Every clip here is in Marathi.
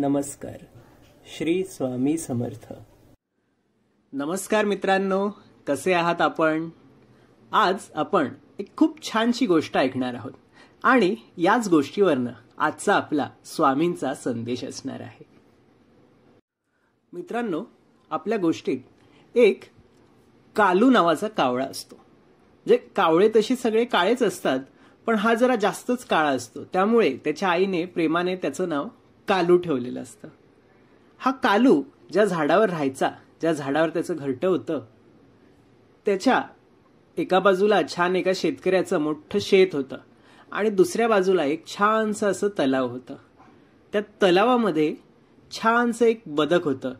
नमस्कार श्री स्वामी समर्थ नमस्कार मित्रांनो कसे आहात आपण आज आपण एक खूप छानशी गोष्ट ऐकणार आहोत आणि याच गोष्टीवरनं आजचा आपला स्वामींचा संदेश असणार आहे मित्रांनो आपल्या गोष्टीत एक कालू नावाचा कावळा असतो जे कावळे तशी सगळे काळेच असतात पण हा जरा जास्तच काळा असतो त्यामुळे त्याच्या आईने प्रेमाने त्याचं नाव कालू ठेवलेलं असतं हा कालू ज्या झाडावर राहायचा ज्या झाडावर त्याचं घरटं होतं त्याच्या एका बाजूला छान एका शेतकऱ्याचं मोठं शेत होतं आणि दुसऱ्या बाजूला एक छानसं असं तलाव होतं त्या तलावामध्ये छानसं एक बदक होतं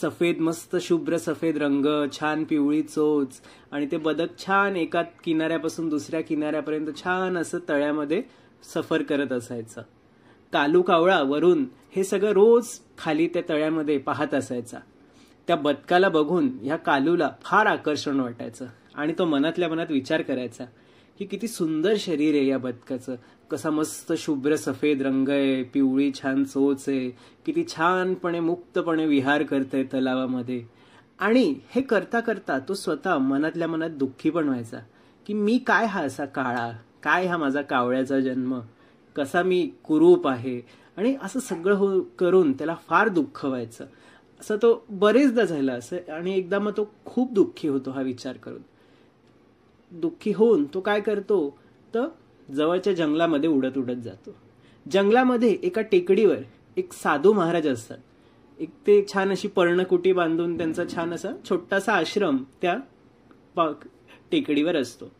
सफेद मस्त शुभ्र सफेद रंग छान पिवळी चोच आणि ते बदक छान एका किनाऱ्यापासून दुसऱ्या किनाऱ्यापर्यंत छान असं तळ्यामध्ये सफर करत असायचं कालू कावळा वरून हे सगळं रोज खाली त्या तळ्यामध्ये पाहत असायचा त्या बदकाला बघून ह्या कालूला फार आकर्षण वाटायचं आणि तो मनातल्या मनात विचार करायचा की किती सुंदर शरीर आहे या बदकाचं कसा मस्त शुभ्र सफेद रंग आहे पिवळी छान चोच आहे किती छानपणे मुक्तपणे विहार करतंय तलावामध्ये आणि हे करता करता तो स्वतः मनातल्या मनात दुःखी पण व्हायचा की मी काय हा असा काळा काय हा माझा कावळ्याचा जन्म कसा मी कुरूप आहे आणि असं सगळं हो करून त्याला फार दुःख व्हायचं असं तो बरेचदा झाला असं आणि एकदा मग तो खूप दुःखी होतो हा विचार करून दुःखी होऊन तो काय करतो तर जवळच्या जंगलामध्ये उडत उडत जातो जंगलामध्ये एका टेकडीवर एक साधू महाराज असतात एक ते छान अशी पर्णकुटी बांधून त्यांचा छान असा छोटासा आश्रम त्या टेकडीवर असतो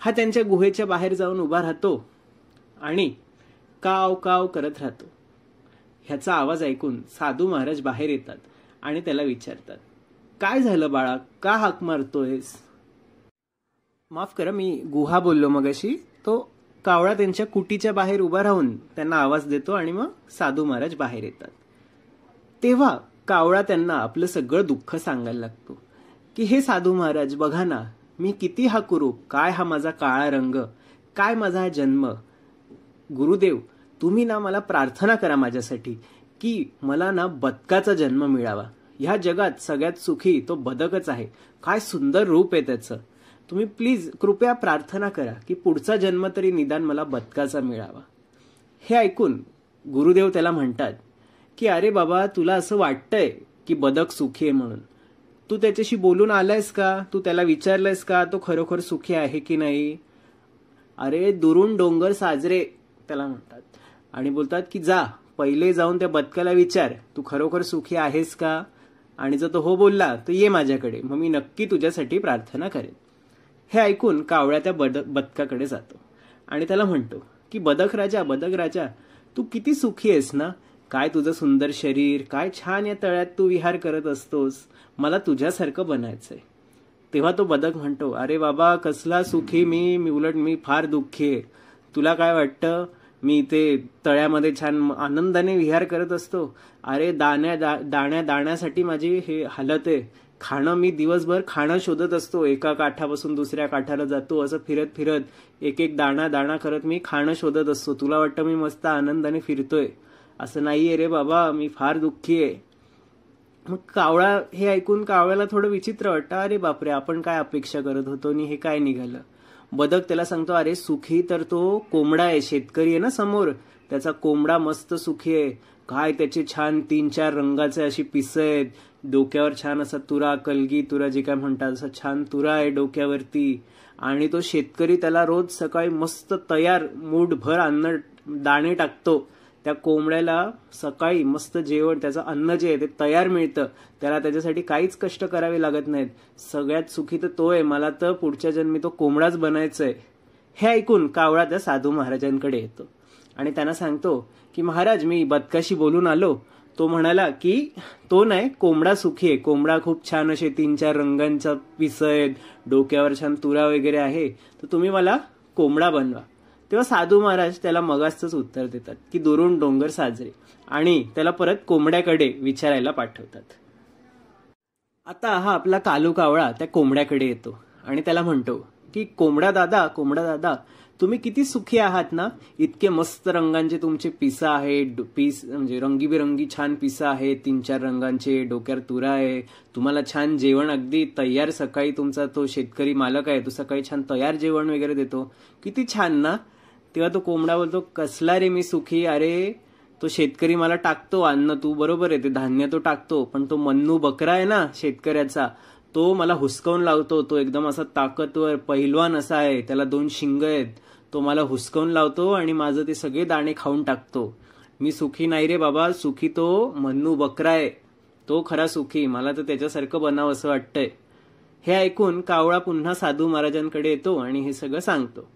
हा त्यांच्या गुहेच्या बाहेर जाऊन उभा राहतो आणि काव काव करत राहतो ह्याचा आवाज ऐकून साधू महाराज बाहेर येतात आणि त्याला विचारतात काय झालं बाळा का हाक मारतोयस माफ करा मी गुहा बोललो मग अशी तो कावळा त्यांच्या कुटीच्या बाहेर उभा राहून त्यांना आवाज देतो आणि मग साधू महाराज बाहेर येतात तेव्हा कावळा त्यांना आपलं सगळं दुःख सांगायला लागतो की हे साधू महाराज बघा ना मी किती हा कुरूप काय हा माझा काळा रंग काय माझा हा जन्म गुरुदेव तुम्ही ना मला प्रार्थना करा माझ्यासाठी की मला ना बदकाचा जन्म मिळावा ह्या जगात सगळ्यात सुखी तो बदकच आहे काय सुंदर रूप आहे त्याचं तुम्ही प्लीज कृपया प्रार्थना करा की पुढचा जन्म तरी निदान मला बदकाचा मिळावा हे ऐकून गुरुदेव त्याला म्हणतात की अरे बाबा तुला असं वाटतंय की बदक सुखी आहे म्हणून तू त्याच्याशी बोलून आलायस का तू त्याला विचारलंयस का तो खरोखर सुखी आहे की नाही अरे दुरून डोंगर साजरे त्याला म्हणतात आणि बोलतात की जा पहिले जाऊन त्या बदकाला विचार तू खरोखर सुखी आहेस का आणि जर तो हो बोलला तर ये माझ्याकडे मग मी नक्की तुझ्यासाठी प्रार्थना करेन हे ऐकून कावळ्या त्या बद बदकाकडे जातो आणि त्याला म्हणतो की बदक राजा बदक राजा तू किती सुखी आहेस ना काय तुझं सुंदर शरीर काय छान या तळ्यात तू विहार करत असतोस मला तुझ्यासारखं बनायचंय तेव्हा तो बदक म्हणतो अरे बाबा कसला सुखी मी मी उलट मी फार दुःखी आहे तुला काय वाटतं मी ते तळ्यामध्ये छान आनंदाने विहार करत असतो अरे दाण्या दा दाण्या दाण्यासाठी माझी हे हालत आहे खाणं मी दिवसभर खाणं शोधत असतो एका काठापासून दुसऱ्या काठाला जातो असं फिरत फिरत एक एक दाणा दाणा करत मी खाणं शोधत असतो तुला वाटतं मी मस्त आनंदाने फिरतोय असं नाहीये रे बाबा मी फार दुःखी आहे मग कावळा हे ऐकून कावळ्याला थोडं विचित्र वाटतं अरे बापरे आपण काय अपेक्षा करत होतो आणि हे काय निघालं बदक त्याला सांगतो अरे सुखी तर तो कोंबडा आहे शेतकरी आहे ना समोर त्याचा कोंबडा मस्त सुखी आहे काय त्याचे छान तीन चार रंगाचे अशी पिस आहेत डोक्यावर छान असा तुरा कलगी तुरा जे काय म्हणतात असा छान तुरा आहे डोक्यावरती आणि तो शेतकरी त्याला रोज सकाळी मस्त तयार भर अन्न दाणे टाकतो त्या कोंबड्याला सकाळी मस्त जेवण त्याचं अन्न जे आहे ते तयार मिळतं त्याला त्याच्यासाठी काहीच कष्ट करावे लागत नाहीत सगळ्यात सुखी तर तो आहे मला तर पुढच्या जन्मी तो कोंबडाच बनायचं आहे हे ऐकून कावळा त्या साधू महाराजांकडे येतो आणि त्यांना सांगतो की महाराज मी बदकाशी बोलून आलो तो म्हणाला की तो नाही कोंबडा सुखी आहे कोंबडा खूप छान असे तीन चार रंगांचा पिसळ डोक्यावर छान तुरा वगैरे आहे तर तुम्ही मला कोंबडा बनवा तेव्हा साधू महाराज त्याला मगासच उत्तर देतात की दुरून डोंगर साजरे आणि त्याला परत कोंबड्याकडे विचारायला पाठवतात आता हा आपला कालू कावळा त्या कोंबड्याकडे येतो आणि त्याला म्हणतो की कोंबडा दादा कोंबडा दादा तुम्ही किती सुखी आहात ना इतके मस्त रंगांचे तुमचे पिसा आहेत पीस म्हणजे रंगीबिरंगी छान पिसा आहेत तीन चार रंगांचे डोक्यात तुरा आहे तुम्हाला छान जेवण अगदी तयार सकाळी तुमचा तो शेतकरी मालक आहे तो सकाळी छान तयार जेवण वगैरे देतो किती छान ना तेव्हा तो कोंबडा बोलतो कसला रे मी सुखी अरे तो शेतकरी मला टाकतो अन्न तू बरोबर आहे ते धान्य तो टाकतो पण तो मन्नू बकरा आहे ना शेतकऱ्याचा तो मला हुसकावून लावतो तो एकदम असा ताकदवर पहिलवान असा आहे त्याला दोन शिंग आहेत तो मला हुसकावून लावतो आणि माझं ते सगळे दाणे खाऊन टाकतो मी सुखी नाही रे बाबा सुखी तो मन्नू बकरा आहे तो खरा सुखी मला तर त्याच्यासारखं बनावं असं वाटतंय हे ऐकून कावळा पुन्हा साधू महाराजांकडे येतो आणि हे सगळं सांगतो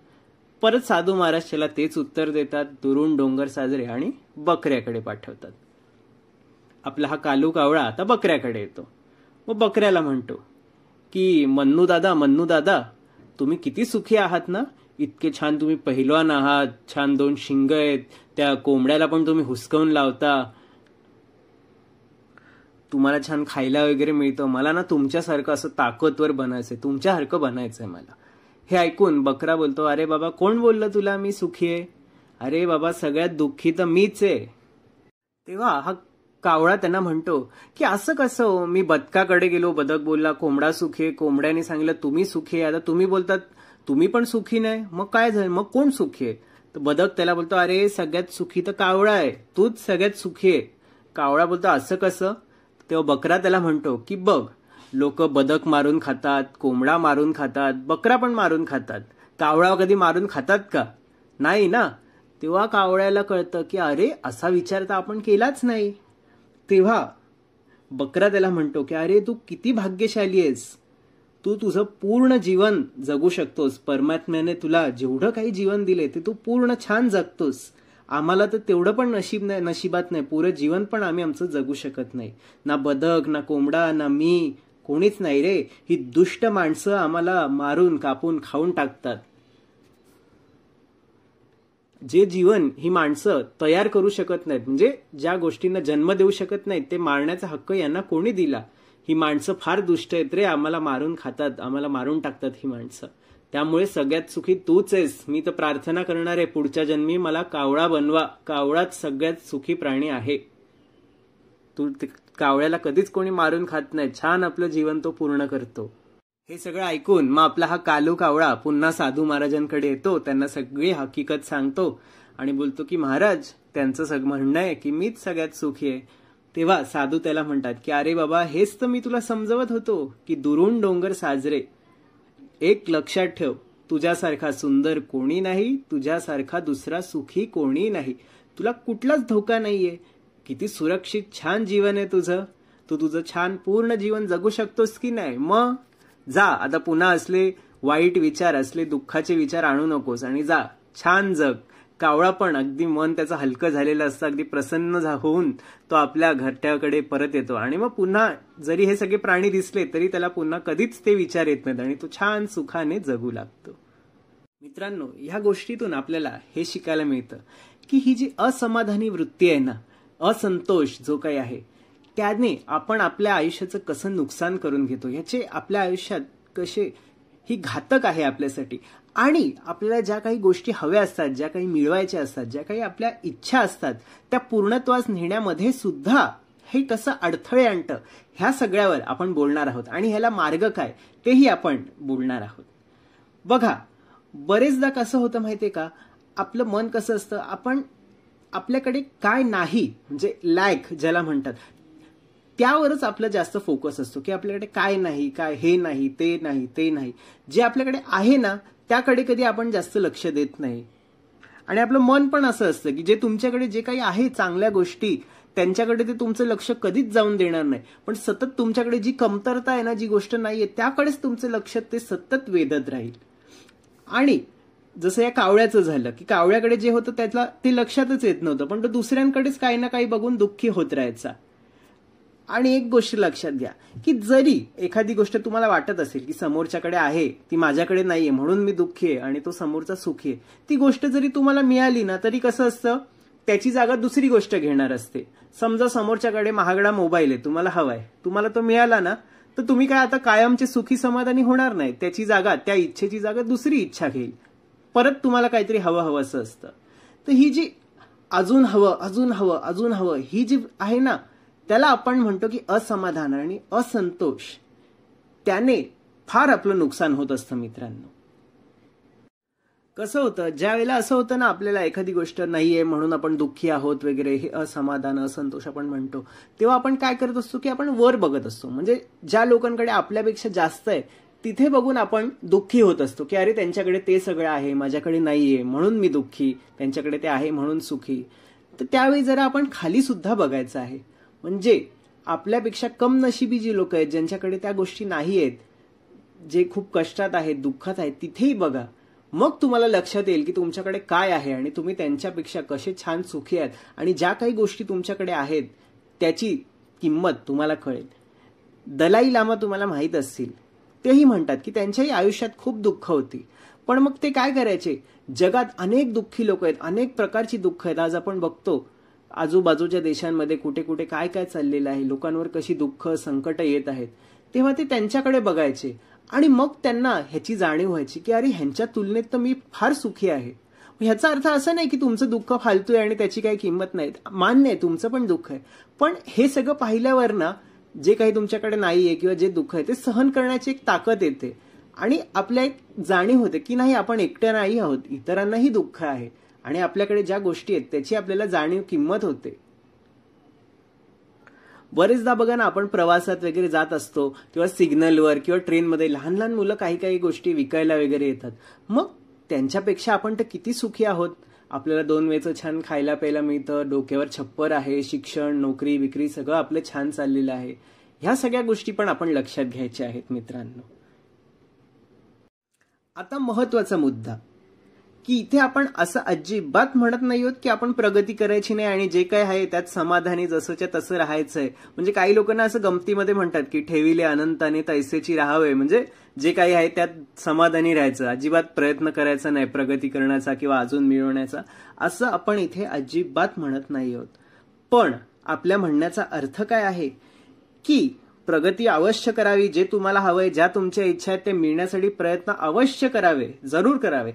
परत साधू महाराज त्याला तेच उत्तर देतात दुरून डोंगर साजरे आणि बकऱ्याकडे पाठवतात आपला हा कालू कावळा आता बकऱ्याकडे येतो व बकऱ्याला म्हणतो की मन्नू दादा मन्नू दादा तुम्ही किती सुखी आहात ना इतके छान तुम्ही पहिलवान आहात छान दोन शिंग आहेत त्या कोंबड्याला पण तुम्ही हुसकवून लावता तुम्हाला छान खायला वगैरे मिळतं मला ना तुमच्यासारखं असं ताकदवर बनायचंय तुमच्यासारखं बनायचंय मला हे ऐकून बकरा बोलतो अरे बाबा कोण बोललं तुला मी सुखी आहे अरे बाबा सगळ्यात दुःखी तर मीच आहे तेव्हा हा कावळा त्यांना म्हणतो की असं कसं हो? मी बदकाकडे गेलो बदक बोलला कोंबडा सुखी कोंबड्याने सांगितलं तुम्ही सुखी आहे आता तुम्ही बोलतात तुम्ही पण सुखी नाही मग काय झालं मग कोण सुखी आहे तर बदक त्याला बोलतो अरे सगळ्यात सुखी तर कावळा आहे तूच सगळ्यात सुखी आहे कावळा बोलतो असं कसं तेव्हा बकरा त्याला म्हणतो की बघ लोक बदक मारून खातात कोंबडा मारून खातात बकरा पण मारून खातात कावळा कधी मारून खातात का नाही ना तेव्हा कावळ्याला कळतं की अरे असा विचार तर आपण केलाच नाही तेव्हा बकरा त्याला म्हणतो की अरे तू किती भाग्यशाली आहेस तू तुझं पूर्ण जीवन जगू शकतोस परमात्म्याने तुला जेवढं काही जीवन दिले ते तू पूर्ण छान जगतोस आम्हाला तर तेवढं पण नशीब नाही नशिबात नाही पुरं जीवन पण आम्ही आमचं जगू शकत नाही ना बदक ना कोंबडा ना मी कोणीच नाही रे ही दुष्ट माणसं आम्हाला मारून कापून खाऊन टाकतात जे जीवन ही माणसं तयार करू शकत नाहीत म्हणजे ज्या गोष्टींना जन्म देऊ शकत नाहीत ते मारण्याचा हक्क यांना कोणी दिला ही माणसं फार दुष्ट आहेत रे आम्हाला मारून खातात आम्हाला मारून टाकतात ही माणसं त्यामुळे सगळ्यात सुखी तूच आहेस मी तर प्रार्थना करणार आहे पुढच्या जन्मी मला कावळा बनवा कावळात सगळ्यात सुखी प्राणी आहे तू कावळ्याला कधीच कोणी मारून खात नाही छान आपलं जीवन तो पूर्ण करतो हे सगळं ऐकून मग आपला हा कालू कावळा पुन्हा साधू महाराजांकडे येतो त्यांना सगळी हकीकत सांगतो आणि बोलतो की महाराज त्यांचं सग म्हणणं आहे की मीच सगळ्यात सुखी आहे तेव्हा साधू त्याला म्हणतात की अरे बाबा हेच तर मी तुला समजवत होतो की दुरून डोंगर साजरे एक लक्षात ठेव तुझ्यासारखा सुंदर कोणी नाही तुझ्यासारखा दुसरा सुखी कोणी नाही तुला कुठलाच धोका नाहीये किती सुरक्षित छान जीवन आहे तुझं तू तुझं छान पूर्ण जीवन जगू शकतोस की नाही मग जा आता पुन्हा असले वाईट विचार असले दुःखाचे विचार आणू नकोस आणि जा छान जग कावळा पण अगदी मन त्याचं हलकं झालेलं असतं अगदी प्रसन्न होऊन तो आपल्या घरट्याकडे परत येतो आणि मग पुन्हा जरी हे सगळे प्राणी दिसले तरी त्याला पुन्हा कधीच ते विचार येत नाहीत आणि तो छान सुखाने जगू लागतो मित्रांनो ह्या गोष्टीतून आपल्याला हे शिकायला मिळतं की ही जी असमाधानी वृत्ती आहे ना असंतोष जो काही आहे त्याने आपण आपल्या आयुष्याचं कसं नुकसान करून घेतो ह्याचे आपल्या आयुष्यात कसे ही घातक आहे आपल्यासाठी आणि आपल्याला ज्या काही गोष्टी हव्या असतात ज्या काही मिळवायच्या असतात ज्या काही आपल्या इच्छा असतात त्या पूर्णत्वास नेण्यामध्ये सुद्धा हे कसं अडथळे आणतं ह्या सगळ्यावर आपण बोलणार आहोत आणि ह्याला मार्ग काय तेही आपण बोलणार आहोत बघा बरेचदा कसं होतं माहितीये का आपलं मन कसं असतं आपण आपल्याकडे काय नाही म्हणजे लॅक ज्याला म्हणतात त्यावरच आपला जास्त फोकस असतो की आपल्याकडे काय नाही काय हे नाही ते नाही ते नाही जे आपल्याकडे आहे ना त्याकडे कधी आपण जास्त लक्ष देत नाही आणि आपलं मन पण असं असतं की जे तुमच्याकडे जे काही आहे चांगल्या गोष्टी त्यांच्याकडे ते तुमचं लक्ष कधीच जाऊन देणार नाही पण सतत तुमच्याकडे जी कमतरता आहे ना जी गोष्ट नाहीये त्याकडेच तुमचं लक्ष ते सतत वेधत राहील आणि जसं या कावळ्याचं झालं की कावळ्याकडे जे होतं त्याला ते लक्षातच येत नव्हतं पण तो दुसऱ्यांकडेच काही ना काही बघून दुःखी होत राहायचा आणि एक गोष्ट लक्षात घ्या की जरी एखादी गोष्ट तुम्हाला वाटत असेल की समोरच्याकडे आहे ती माझ्याकडे नाहीये म्हणून मी दुःखी आहे आणि तो समोरचा सुखी आहे ती गोष्ट जरी तुम्हाला मिळाली ना तरी कसं असतं त्याची जागा दुसरी गोष्ट घेणार असते समजा समोरच्याकडे महागडा मोबाईल आहे तुम्हाला हवाय तुम्हाला तो मिळाला ना तर तुम्ही काय आता कायमचे सुखी समाधानी होणार नाही त्याची जागा त्या इच्छेची जागा दुसरी इच्छा घेईल परत तुम्हाला काहीतरी हवं हवं असं असतं तर ही जी अजून हवं अजून हवं अजून हवं ही जी आहे ना त्याला आपण म्हणतो की असमाधान आणि असंतोष त्याने फार आपलं नुकसान होत असतं मित्रांनो कसं होतं ज्या वेळेला असं होतं ना आपल्याला एखादी गोष्ट नाहीये म्हणून आपण दुःखी आहोत वगैरे हे असमाधान असंतोष आपण म्हणतो तेव्हा आपण काय करत असतो की आपण वर बघत असतो म्हणजे ज्या लोकांकडे आपल्यापेक्षा जास्त आहे तिथे बघून आपण दुःखी होत असतो की अरे त्यांच्याकडे ते सगळं आहे माझ्याकडे नाहीये म्हणून मी दुःखी त्यांच्याकडे ते आहे म्हणून सुखी तर त्यावेळी जरा आपण खाली सुद्धा बघायचं आहे म्हणजे आपल्यापेक्षा कम नशिबी जी लोक आहेत ज्यांच्याकडे त्या गोष्टी नाही आहेत जे खूप कष्टात आहेत दुःखात आहेत तिथेही बघा मग तुम्हाला लक्षात येईल की तुमच्याकडे काय आहे आणि तुम्ही त्यांच्यापेक्षा कसे छान सुखी आहात आणि ज्या काही गोष्टी तुमच्याकडे आहेत त्याची किंमत तुम्हाला कळेल दलाई लामा तुम्हाला माहीत असतील तेही म्हणतात की त्यांच्याही आयुष्यात खूप दुःख होती पण मग ते काय करायचे जगात अनेक दुःखी लोक आहेत अनेक प्रकारची दुःख आहेत आज आपण बघतो आजूबाजूच्या देशांमध्ये कुठे कुठे काय काय चाललेलं आहे लोकांवर कशी दुःख संकट येत आहेत तेव्हा ते त्यांच्याकडे बघायचे आणि मग त्यांना ह्याची जाणीव व्हायची की अरे ह्यांच्या तुलनेत तर मी फार सुखी आहे ह्याचा अर्थ असा नाही की तुमचं दुःख फालतू आहे आणि त्याची काही किंमत नाही मान्य आहे तुमचं पण दुःख आहे पण हे सगळं पाहिल्यावर ना जे काही तुमच्याकडे नाही आहे किंवा जे दुःख आहे ते सहन करण्याची एक ताकद येते आणि आपल्या एक जाणीव होते की नाही आपण एकट्या नाही आहोत इतरांनाही दुःख आहे आणि आपल्याकडे ज्या गोष्टी आहेत त्याची आपल्याला जाणीव किंमत होते बरेचदा बघा ना आपण प्रवासात वगैरे जात असतो किंवा सिग्नलवर किंवा ट्रेनमध्ये लहान लहान मुलं काही काही गोष्टी विकायला वगैरे येतात मग त्यांच्यापेक्षा आपण तर किती सुखी आहोत आपल्याला दोन वेळचं छान खायला प्यायला मिळतं डोक्यावर छप्पर आहे शिक्षण नोकरी विक्री सगळं आपलं छान चाललेलं आहे ह्या सगळ्या गोष्टी पण आपण लक्षात घ्यायच्या आहेत मित्रांनो आता महत्वाचा मुद्दा की इथे आपण असं अजिबात म्हणत नाही होत की आपण प्रगती करायची नाही आणि जे काही आहे त्यात समाधानी जसंच्या तसं आहे म्हणजे काही लोकांना असं गमतीमध्ये म्हणतात की ठेवीले अनंताने तैसेची राहावे म्हणजे जे काही आहे त्यात समाधानी राहायचं अजिबात प्रयत्न करायचा नाही प्रगती करण्याचा किंवा अजून मिळवण्याचा असं आपण इथे अजिबात म्हणत नाही आहोत पण आपल्या म्हणण्याचा अर्थ काय आहे की प्रगती अवश्य करावी जे तुम्हाला हवंय ज्या तुमच्या इच्छा आहेत ते मिळण्यासाठी प्रयत्न अवश्य करावे जरूर करावे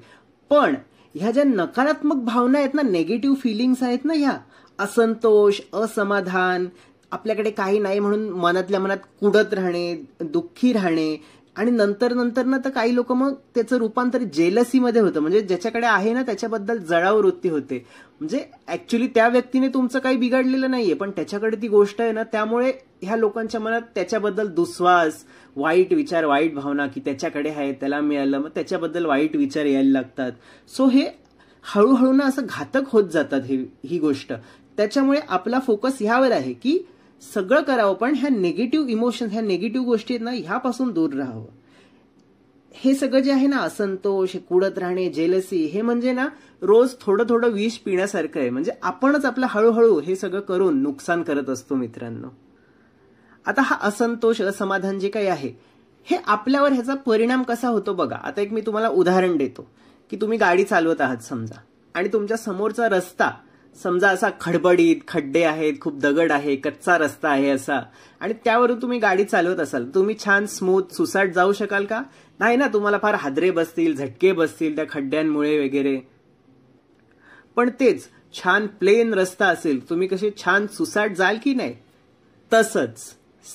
पण ह्या ज्या नकारात्मक भावना आहेत ना नेगेटिव्ह फिलिंग्स आहेत ना ह्या असंतोष असमाधान आपल्याकडे काही नाही म्हणून मनातल्या मनात कुडत राहणे दुःखी राहणे आणि नंतर नंतर ना तर काही लोक मग त्याचं रूपांतर जेलसीमध्ये होतं म्हणजे ज्याच्याकडे आहे ना त्याच्याबद्दल जळाव वृत्ती होते म्हणजे ऍक्च्युली त्या व्यक्तीने तुमचं काही बिघडलेलं नाहीये पण त्याच्याकडे ती गोष्ट आहे ना त्यामुळे ह्या लोकांच्या मनात त्याच्याबद्दल दुस्वास वाईट विचार वाईट भावना की त्याच्याकडे आहे त्याला मिळालं मग त्याच्याबद्दल वाईट विचार यायला लागतात सो हे हळूहळू ना असं घातक होत जातात हे ही गोष्ट त्याच्यामुळे आपला फोकस ह्यावर आहे की सगळं करावं पण ह्या निगेटिव्ह इमोशन ह्या निगेटिव्ह गोष्टी आहेत ना ह्यापासून दूर राहावं हे सगळं जे आहे ना असंतोष कुडत राहणे जेलसी हे म्हणजे ना रोज थोडं थोडं विष पिण्यासारखं आहे म्हणजे आपणच आपलं हळूहळू हे सगळं करून नुकसान करत असतो मित्रांनो आता हा असंतोष असमाधान जे काही आहे हे आपल्यावर ह्याचा परिणाम कसा होतो बघा आता एक मी तुम्हाला उदाहरण देतो की तुम्ही गाडी चालवत आहात समजा आणि तुमच्या समोरचा रस्ता समजा असा खडबडीत खड्डे आहेत खूप दगड आहे कच्चा रस्ता आहे असा आणि त्यावरून तुम्ही गाडी चालवत असाल तुम्ही छान स्मूथ सुसाट जाऊ शकाल का नाही ना तुम्हाला फार हादरे बसतील झटके बसतील त्या खड्ड्यांमुळे वगैरे पण तेच छान प्लेन रस्ता असेल तुम्ही कसे छान सुसाट जाल की नाही तसंच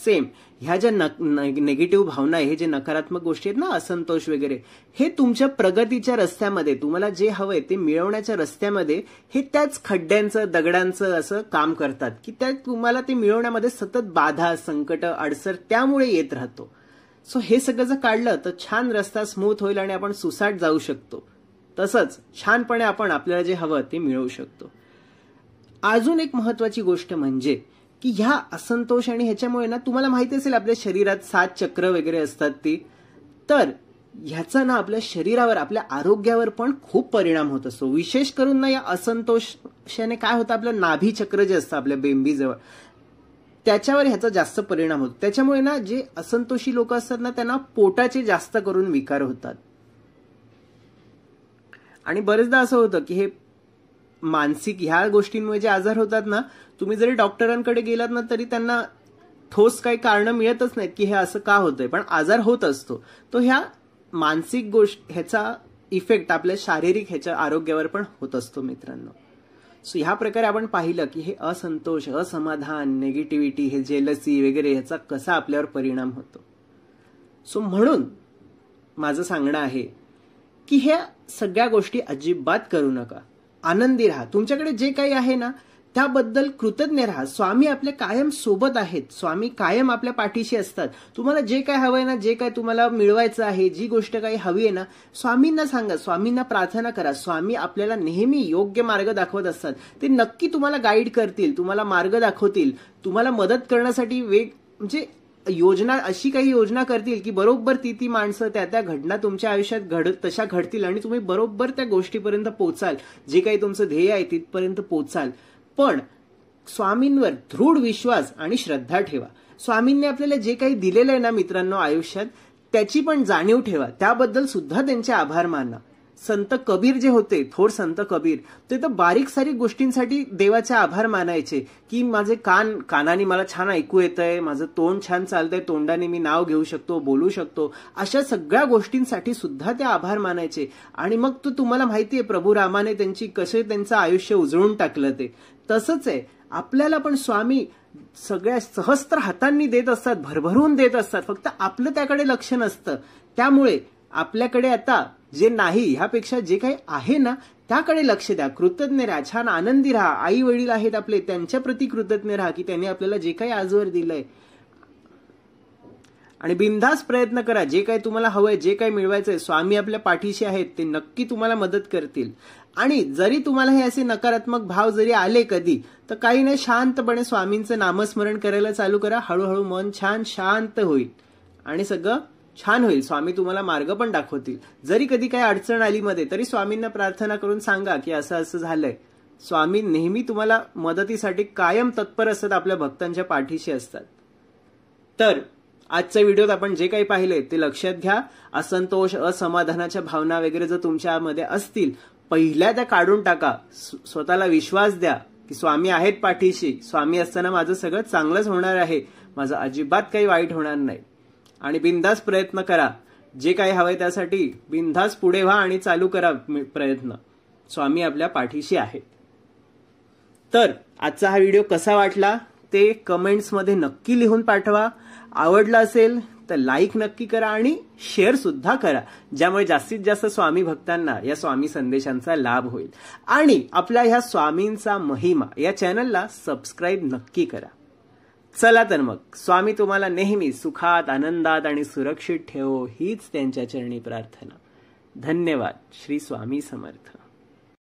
सेम ह्या ज्या नेगेटिव्ह भावना आहे हे जे नकारात्मक गोष्टी आहेत ना असंतोष वगैरे हे तुमच्या प्रगतीच्या रस्त्यामध्ये तुम्हाला जे हवंय ते मिळवण्याच्या रस्त्यामध्ये हे त्याच खड्ड्यांचं दगडांचं असं काम करतात की त्या तुम्हाला ते मिळवण्यामध्ये सतत बाधा संकट अडसर त्यामुळे येत राहतो सो हे सगळं जर काढलं तर छान रस्ता स्मूथ होईल आणि आपण सुसाट जाऊ शकतो तसंच छानपणे आपण आपल्याला जे हवं ते मिळवू शकतो अजून एक महत्वाची गोष्ट म्हणजे की ह्या असंतोष आणि ह्याच्यामुळे ना तुम्हाला माहिती असेल आपल्या शरीरात सात चक्र वगैरे असतात ती तर ह्याचा ना आपल्या शरीरावर आपल्या आरोग्यावर पण खूप परिणाम होत असतो विशेष करून ना या असंतोषाने काय होतं आपलं नाभी चक्र जे असतं आपल्या बेंबीजवळ त्याच्यावर ह्याचा जास्त परिणाम होतो त्याच्यामुळे ना जे असंतोषी लोक असतात ना त्यांना पोटाचे जास्त करून विकार होतात आणि बरेचदा असं होतं की हे मानसिक ह्या गोष्टींमुळे जे आजार होतात ना तुम्ही जरी डॉक्टरांकडे गेलात ना तरी त्यांना ठोस काही कारणं मिळतच नाहीत की हे असं का होतंय पण आजार होत असतो तो ह्या मानसिक गोष्ट ह्याचा इफेक्ट आपल्या शारीरिक ह्याच्या आरोग्यावर पण होत असतो मित्रांनो सो ह्या प्रकारे आपण पाहिलं की हे असंतोष असमाधान नेगेटिव्हिटी हे जेलसी वगैरे ह्याचा कसा आपल्यावर परिणाम होतो सो म्हणून माझं सांगणं आहे की ह्या सगळ्या गोष्टी अजिबात करू नका आनंदी राहा तुमच्याकडे जे काही आहे ना त्याबद्दल कृतज्ञ राहा स्वामी आपल्या कायम सोबत आहेत स्वामी कायम आपल्या पाठीशी असतात तुम्हाला जे काय हवंय ना जे काय तुम्हाला मिळवायचं आहे जी गोष्ट काही हवी आहे ना स्वामींना सांगा स्वामींना प्रार्थना करा स्वामी आपल्याला नेहमी योग्य मार्ग दाखवत असतात ते नक्की तुम्हाला गाईड करतील तुम्हाला मार्ग दाखवतील तुम्हाला मदत करण्यासाठी वेग म्हणजे योजना अशी काही योजना करतील की बरोबर ती ती माणसं त्या त्या घटना तुमच्या आयुष्यात घड तशा घडतील आणि तुम्ही बरोबर त्या गोष्टीपर्यंत पोचाल जे काही तुमचं ध्येय आहे तिथपर्यंत पोचाल पण स्वामींवर दृढ विश्वास आणि श्रद्धा ठेवा स्वामींनी आपल्याला जे काही दिलेलं आहे ना मित्रांनो आयुष्यात त्याची पण जाणीव ठेवा त्याबद्दल सुद्धा त्यांचे आभार माना संत कबीर जे होते थोर संत कबीर ते तर बारीक सारीक गोष्टींसाठी देवाचे आभार मानायचे की माझे कान कानाने मला छान ऐकू येत आहे माझं तोंड छान चालतंय तोंडाने मी नाव घेऊ शकतो बोलू शकतो अशा सगळ्या गोष्टींसाठी सुद्धा ते आभार मानायचे आणि मग तो तुम्हाला माहिती आहे प्रभू रामाने त्यांची कसे त्यांचं आयुष्य उजळून टाकलं ते तसंच आहे आपल्याला पण स्वामी सगळ्या सहस्त्र हातांनी देत असतात भरभरून देत असतात फक्त आपलं त्याकडे लक्ष नसतं त्यामुळे आपल्याकडे आता जे नाही ह्यापेक्षा जे काही आहे ना त्याकडे लक्ष द्या कृतज्ञ राहा छान आनंदी राहा आई वडील आहेत आपले त्यांच्या कृतज्ञ राहा की त्यांनी आपल्याला जे काही आजवर दिलंय आणि बिनधास प्रयत्न करा जे काही तुम्हाला हवंय जे काही मिळवायचंय स्वामी आपल्या पाठीशी आहेत ते नक्की तुम्हाला मदत करतील आणि जरी तुम्हाला हे असे नकारात्मक भाव जरी आले कधी तर काही नाही शांतपणे स्वामींचं नामस्मरण करायला चालू करा हळूहळू मन छान शांत होईल आणि सगळं छान होईल स्वामी तुम्हाला मार्ग पण दाखवतील जरी कधी काही अडचण आली मध्ये तरी स्वामींना प्रार्थना करून सांगा की असं असं झालंय स्वामी नेहमी तुम्हाला मदतीसाठी कायम तत्पर असतात आपल्या भक्तांच्या पाठीशी असतात तर आजच्या व्हिडिओत आपण जे काही पाहिले ते लक्षात घ्या असंतोष असमाधानाच्या भावना वगैरे जर तुमच्यामध्ये असतील त्या काढून टाका स्वतःला विश्वास द्या की स्वामी आहेत पाठीशी स्वामी असताना माझं सगळं चांगलंच होणार आहे माझं अजिबात काही वाईट होणार नाही आणि बिनधास प्रयत्न करा जे काही हवंय त्यासाठी बिनधास पुढे व्हा आणि चालू करा प्रयत्न स्वामी आपल्या पाठीशी आहेत तर आजचा हा व्हिडिओ कसा वाटला ते कमेंट्समध्ये नक्की लिहून पाठवा आवडला असेल तर लाईक नक्की करा आणि शेअर सुद्धा करा ज्यामुळे जास्तीत जास्त स्वामी भक्तांना या स्वामी संदेशांचा लाभ होईल आणि आपल्या ह्या स्वामींचा महिमा या चॅनलला सबस्क्राईब नक्की करा चला तर मग स्वामी तुम्हाला नेहमी सुखात आनंदात आणि सुरक्षित ठेवो हीच त्यांच्या चरणी प्रार्थना धन्यवाद श्री स्वामी समर्थ